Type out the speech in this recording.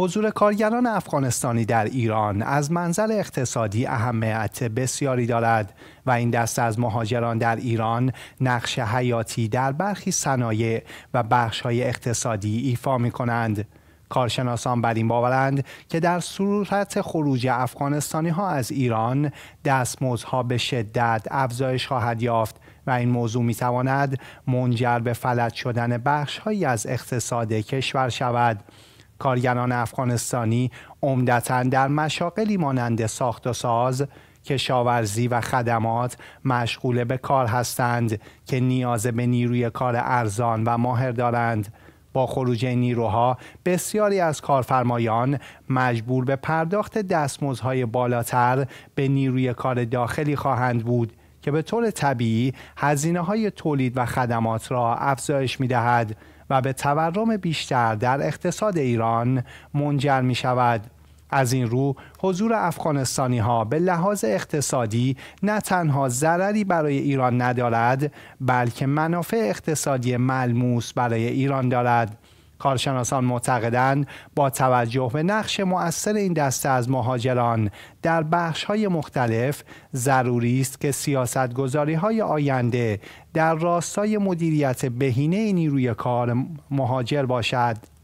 حضور کارگران افغانستانی در ایران از منظر اقتصادی اهمیت بسیاری دارد و این دست از مهاجران در ایران نقش حیاتی در برخی صنایع و بخش‌های اقتصادی ایفا می کنند. کارشناسان بر این باورند که در صورت خروج افغانستانی ها از ایران دستمزدها به شدت افزایش خواهد یافت و این موضوع می تواند منجر به فلج شدن بخش از اقتصاد کشور شود. کارگران افغانستانی عمدتا در مشاقلی مانند ساخت و ساز، کشاورزی و خدمات مشغول به کار هستند که نیاز به نیروی کار ارزان و ماهر دارند. با خروج نیروها بسیاری از کارفرمایان مجبور به پرداخت دستمزدهای بالاتر به نیروی کار داخلی خواهند بود که به طور طبیعی هزینه های تولید و خدمات را افزایش می دهد. و به تورم بیشتر در اقتصاد ایران منجر می شود. از این رو حضور افغانستانی ها به لحاظ اقتصادی نه تنها ضرری برای ایران ندارد بلکه منافع اقتصادی ملموس برای ایران دارد کارشناسان معتقدند با توجه به نقش مؤثر این دسته از مهاجران در بخش های مختلف ضروری است که گذاری های آینده در راستای مدیریت بهینه نیروی کار مهاجر باشد